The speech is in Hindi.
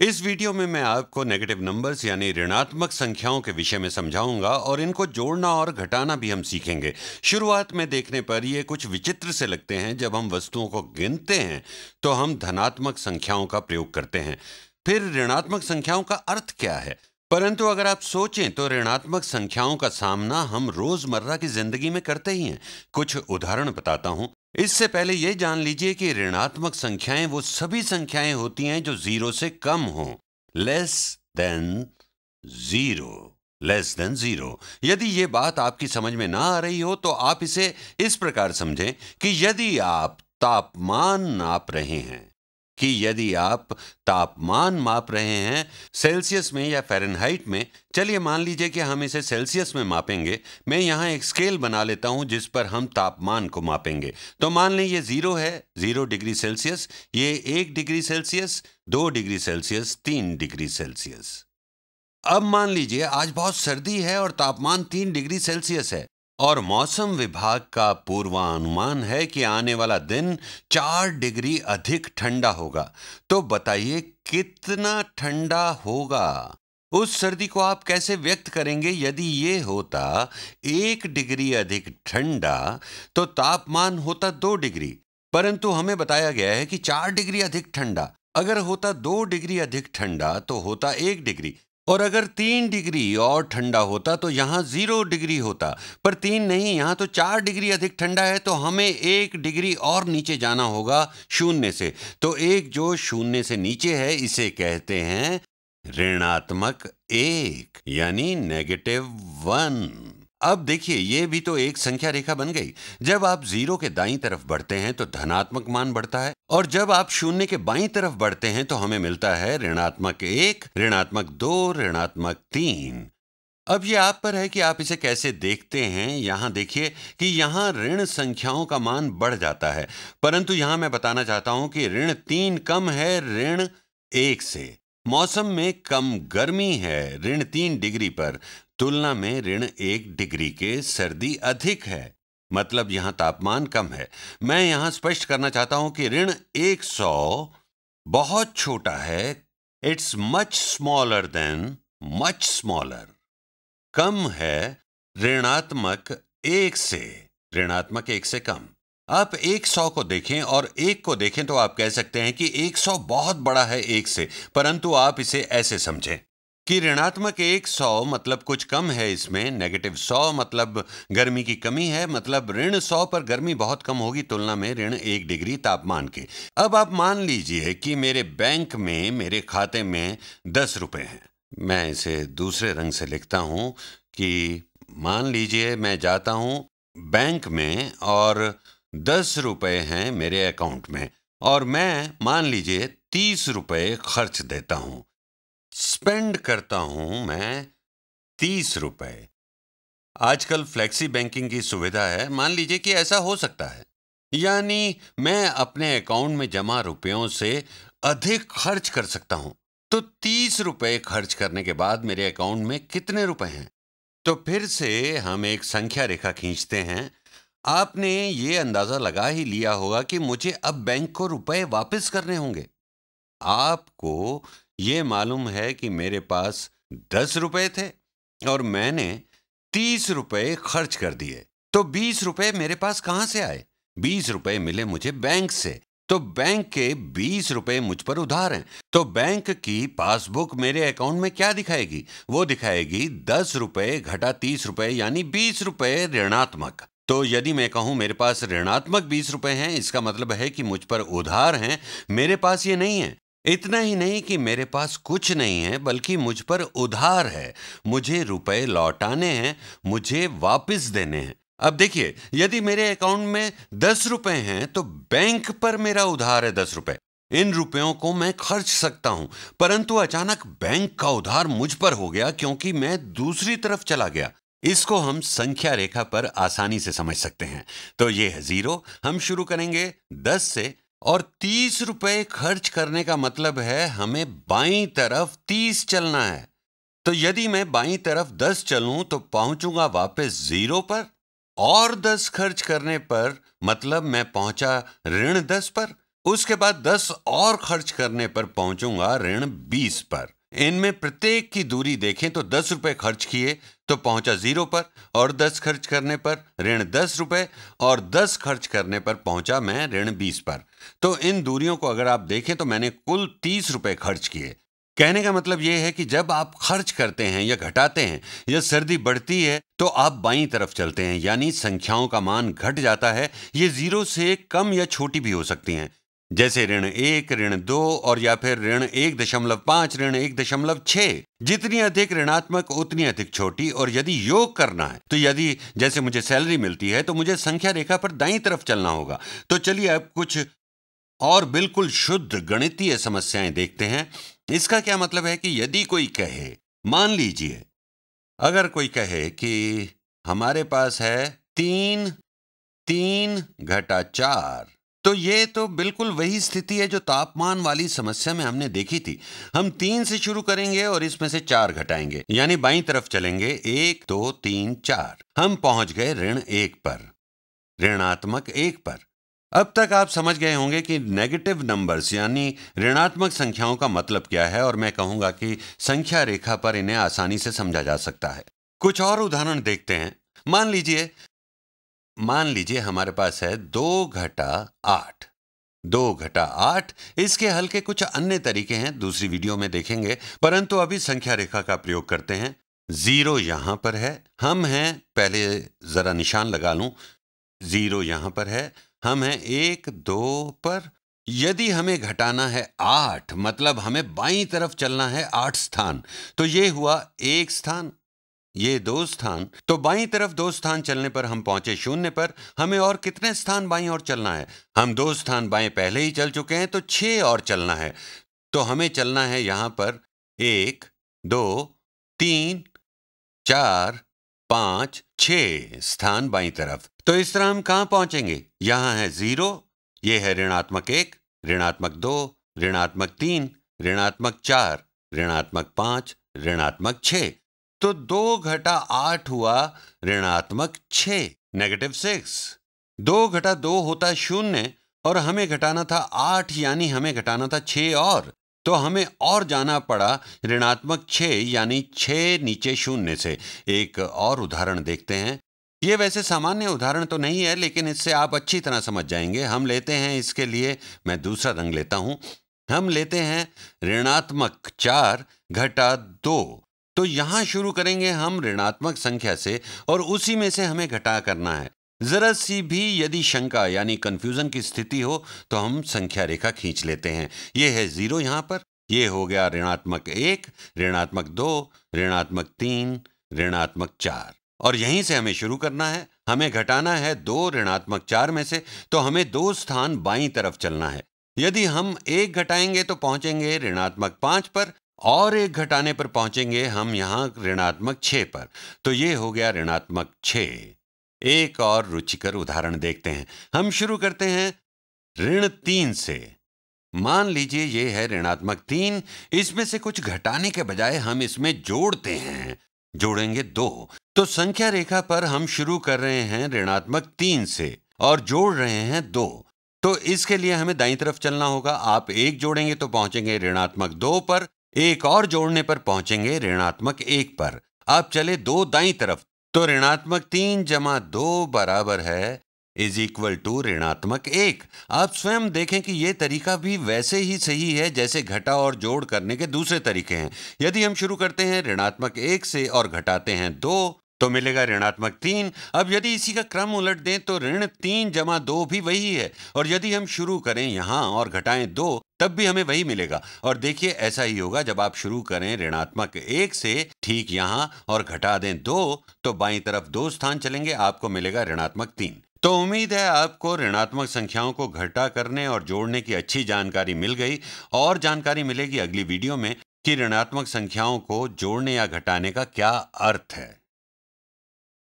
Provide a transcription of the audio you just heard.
इस वीडियो में मैं आपको नेगेटिव नंबर्स यानी ऋणात्मक संख्याओं के विषय में समझाऊंगा और इनको जोड़ना और घटाना भी हम सीखेंगे शुरुआत में देखने पर ये कुछ विचित्र से लगते हैं जब हम वस्तुओं को गिनते हैं तो हम धनात्मक संख्याओं का प्रयोग करते हैं फिर ऋणात्मक संख्याओं का अर्थ क्या है परंतु अगर आप सोचें तो ऋणात्मक संख्याओं का सामना हम रोजमर्रा की जिंदगी में करते ही हैं कुछ उदाहरण बताता हूं इससे पहले यह जान लीजिए कि ऋणात्मक संख्याएं वो सभी संख्याएं होती हैं जो जीरो से कम हो less than zero less than zero यदि ये बात आपकी समझ में ना आ रही हो तो आप इसे इस प्रकार समझें कि यदि आप तापमान नाप रहे हैं कि यदि आप तापमान माप रहे हैं सेल्सियस में या फ़ारेनहाइट में चलिए मान लीजिए कि हम इसे सेल्सियस में मापेंगे मैं यहाँ एक स्केल बना लेता हूँ जिस पर हम तापमान को मापेंगे तो मान लें ये ज़ीरो है ज़ीरो डिग्री सेल्सियस ये एक डिग्री सेल्सियस दो डिग्री सेल्सियस तीन डिग्री सेल्सियस अब मान लीजिए आज बहुत सर्दी है और तापमान तीन डिग्री सेल्सियस है और मौसम विभाग का पूर्वानुमान है कि आने वाला दिन चार डिग्री अधिक ठंडा होगा तो बताइए कितना ठंडा होगा उस सर्दी को आप कैसे व्यक्त करेंगे यदि ये होता एक डिग्री अधिक ठंडा तो तापमान होता दो डिग्री परंतु हमें बताया गया है कि चार डिग्री अधिक ठंडा अगर होता दो डिग्री अधिक ठंडा तो होता एक डिग्री और अगर तीन डिग्री और ठंडा होता तो यहाँ ज़ीरो डिग्री होता पर तीन नहीं यहाँ तो चार डिग्री अधिक ठंडा है तो हमें एक डिग्री और नीचे जाना होगा शून्य से तो एक जो शून्य से नीचे है इसे कहते हैं ऋणात्मक एक यानी नेगेटिव वन अब देखिए ये भी तो एक संख्या रेखा बन गई जब आप जीरो के दाई तरफ बढ़ते हैं तो धनात्मक मान बढ़ता है और जब आप शून्य के बाई तरफ बढ़ते हैं तो हमें मिलता है ऋणात्मक एक ऋणात्मक दो ऋणात्मक तीन अब ये आप पर है कि आप इसे कैसे देखते हैं यहां देखिए कि यहां ऋण संख्याओं का मान बढ़ जाता है परंतु यहां मैं बताना चाहता हूं कि ऋण तीन कम है ऋण एक से मौसम में कम गर्मी है ऋण तीन डिग्री पर तुलना में ऋण एक डिग्री के सर्दी अधिक है मतलब यहां तापमान कम है मैं यहां स्पष्ट करना चाहता हूं कि ऋण 100 बहुत छोटा है it's much smaller than much smaller कम है ऋणात्मक एक से ऋणात्मक एक से कम आप एक सौ को देखें और एक को देखें तो आप कह सकते हैं कि एक सौ बहुत बड़ा है एक से परंतु आप इसे ऐसे समझें कि ऋणात्मक एक सौ मतलब कुछ कम है इसमें नेगेटिव सौ मतलब गर्मी की कमी है मतलब ऋण सौ पर गर्मी बहुत कम होगी तुलना में ऋण एक डिग्री तापमान के अब आप मान लीजिए कि मेरे बैंक में मेरे खाते में दस रुपये हैं मैं इसे दूसरे रंग से लिखता हूँ कि मान लीजिए मैं जाता हूँ बैंक में और दस रुपये हैं मेरे अकाउंट में और मैं मान लीजिए तीस रुपये खर्च देता हूँ स्पेंड करता हूं मैं तीस रुपए आजकल फ्लेक्सी बैंकिंग की सुविधा है मान लीजिए कि ऐसा हो सकता है यानी मैं अपने अकाउंट में जमा रुपयों से अधिक खर्च कर सकता हूं तो तीस रुपए खर्च करने के बाद मेरे अकाउंट में कितने रुपए हैं तो फिर से हम एक संख्या रेखा खींचते हैं आपने ये अंदाजा लगा ही लिया होगा कि मुझे अब बैंक को रुपए वापस करने होंगे आपको ये मालूम है कि मेरे पास दस रुपए थे और मैंने तीस रुपए खर्च कर दिए तो बीस रुपए मेरे पास कहां से आए बीस रुपए मिले मुझे बैंक से तो बैंक के बीस रुपए मुझ पर उधार हैं तो बैंक की पासबुक मेरे अकाउंट में क्या दिखाएगी वो दिखाएगी दस रुपए घटा तीस रुपए यानी बीस रुपए ऋणात्मक तो यदि मैं कहूं मेरे पास ऋणात्मक बीस रुपए हैं इसका मतलब है कि मुझ पर उधार हैं मेरे पास ये नहीं है इतना ही नहीं कि मेरे पास कुछ नहीं है बल्कि मुझ पर उधार है मुझे रुपए लौटाने हैं मुझे वापस देने हैं अब देखिए यदि मेरे अकाउंट में दस रुपए हैं तो बैंक पर मेरा उधार है दस रुपए इन रुपयों को मैं खर्च सकता हूं परंतु अचानक बैंक का उधार मुझ पर हो गया क्योंकि मैं दूसरी तरफ चला गया इसको हम संख्या रेखा पर आसानी से समझ सकते हैं तो ये है जीरो हम शुरू करेंगे दस से और तीस रुपए खर्च करने का मतलब है हमें बाई तरफ तीस चलना है तो यदि मैं बाई तरफ दस चलूं तो पहुंचूंगा वापस जीरो पर और दस खर्च करने पर मतलब मैं पहुंचा ऋण दस पर उसके बाद दस और खर्च करने पर पहुंचूंगा ऋण बीस पर इनमें प्रत्येक की दूरी देखें तो दस रुपये खर्च किए तो पहुंचा जीरो पर और दस खर्च करने पर ऋण दस रुपए और दस खर्च करने पर पहुंचा मैं ऋण बीस पर तो इन दूरियों को अगर आप देखें तो मैंने कुल तीस रुपए खर्च किए कहने का मतलब यह है कि जब आप खर्च करते हैं या घटाते हैं या सर्दी बढ़ती है तो आप बाई तरफ चलते हैं यानी संख्याओं का मान घट जाता है ये जीरो से कम या छोटी भी हो सकती हैं जैसे ऋण एक ऋण दो और या फिर ऋण एक दशमलव पांच ऋण एक दशमलव छह जितनी अधिक ऋणात्मक उतनी अधिक छोटी और यदि योग करना है तो यदि जैसे मुझे सैलरी मिलती है तो मुझे संख्या रेखा पर दाई तरफ चलना होगा तो चलिए अब कुछ और बिल्कुल शुद्ध गणितीय समस्याएं देखते हैं इसका क्या मतलब है कि यदि कोई कहे मान लीजिए अगर कोई कहे कि हमारे पास है तीन तीन घटा चार तो ये तो बिल्कुल वही स्थिति है जो तापमान वाली समस्या में हमने देखी थी हम तीन से शुरू करेंगे और इसमें से चार घटाएंगे यानी बाई तरफ चलेंगे एक दो तीन चार हम पहुंच गए ऋण एक पर ऋणात्मक एक पर अब तक आप समझ गए होंगे कि नेगेटिव नंबर्स यानी ऋणात्मक संख्याओं का मतलब क्या है और मैं कहूंगा कि संख्या रेखा पर इन्हें आसानी से समझा जा सकता है कुछ और उदाहरण देखते हैं मान लीजिए मान लीजिए हमारे पास है दो घटा आठ दो घटा आठ इसके हल के कुछ अन्य तरीके हैं दूसरी वीडियो में देखेंगे परंतु अभी संख्या रेखा का प्रयोग करते हैं जीरो यहां पर है हम हैं पहले जरा निशान लगा लूं जीरो यहां पर है हम हैं एक दो पर यदि हमें घटाना है आठ मतलब हमें बाई तरफ चलना है आठ स्थान तो ये हुआ एक स्थान ये दो स्थान तो बाई तरफ दो स्थान चलने पर हम पहुंचे शून्य पर हमें और कितने स्थान बाई और चलना है हम दो स्थान बाएं पहले ही चल चुके हैं तो छः और चलना है तो हमें चलना है यहां पर एक दो तीन चार पांच छ स्थान बाई तरफ तो इस तरह हम कहां पहुंचेंगे यहां है जीरो ये है ऋणात्मक एक ऋणात्मक दो ऋणात्मक तीन ऋणात्मक चार ऋणात्मक पांच ऋणात्मक छः तो दो घटा आठ हुआ ऋणात्मक छ नेगेटिव सिक्स दो घटा दो होता शून्य और हमें घटाना था आठ यानी हमें घटाना था छ और तो हमें और जाना पड़ा ऋणात्मक छ यानी छ नीचे शून्य से एक और उदाहरण देखते हैं ये वैसे सामान्य उदाहरण तो नहीं है लेकिन इससे आप अच्छी तरह समझ जाएंगे हम लेते हैं इसके लिए मैं दूसरा रंग लेता हूं हम लेते हैं ऋणात्मक चार घटा दो तो यहां शुरू करेंगे हम ऋणात्मक संख्या से और उसी में से हमें घटा करना है जरा सी भी यदि शंका यानी कंफ्यूजन की स्थिति हो तो हम संख्या रेखा खींच लेते हैं ये है जीरो यहां पर यह हो गया ऋणात्मक एक ऋणात्मक दो ऋणात्मक तीन ऋणात्मक चार और यहीं से हमें शुरू करना है हमें घटाना है दो ऋणात्मक चार में से तो हमें दो स्थान बाई तरफ चलना है यदि हम एक घटाएंगे तो पहुंचेंगे ऋणात्मक पांच पर और एक घटाने पर पहुंचेंगे हम यहां ऋणात्मक छे पर तो ये हो गया ऋणात्मक छः एक और रुचिकर उदाहरण देखते हैं हम शुरू करते हैं ऋण तीन से मान लीजिए ये है ऋणात्मक तीन इसमें से कुछ घटाने के बजाय हम इसमें जोड़ते हैं जोड़ेंगे दो तो संख्या रेखा पर हम शुरू कर रहे हैं ऋणात्मक तीन से और जोड़ रहे हैं दो तो इसके लिए हमें दाई तरफ चलना होगा आप एक जोड़ेंगे तो पहुंचेंगे ऋणात्मक दो पर एक और जोड़ने पर पहुंचेंगे ऋणात्मक एक पर आप चले दो दाई तरफ तो ऋणात्मक तीन जमा दो बराबर है इज इक्वल टू ऋणात्मक एक आप स्वयं देखें कि यह तरीका भी वैसे ही सही है जैसे घटा और जोड़ करने के दूसरे तरीके हैं यदि हम शुरू करते हैं ऋणात्मक एक से और घटाते हैं दो तो मिलेगा ऋणात्मक तीन अब यदि इसी का क्रम उलट दें तो ऋण तीन जमा दो भी वही है और यदि हम शुरू करें यहां और घटाएं दो तब भी हमें वही मिलेगा और देखिए ऐसा ही होगा जब आप शुरू करें ऋणात्मक एक से ठीक यहां और घटा दें दो तो बाई तरफ दो स्थान चलेंगे आपको मिलेगा ऋणात्मक तीन तो उम्मीद है आपको ऋणात्मक संख्याओं को घटा करने और जोड़ने की अच्छी जानकारी मिल गई और जानकारी मिलेगी अगली वीडियो में कि ऋणात्मक संख्याओं को जोड़ने या घटाने का क्या अर्थ है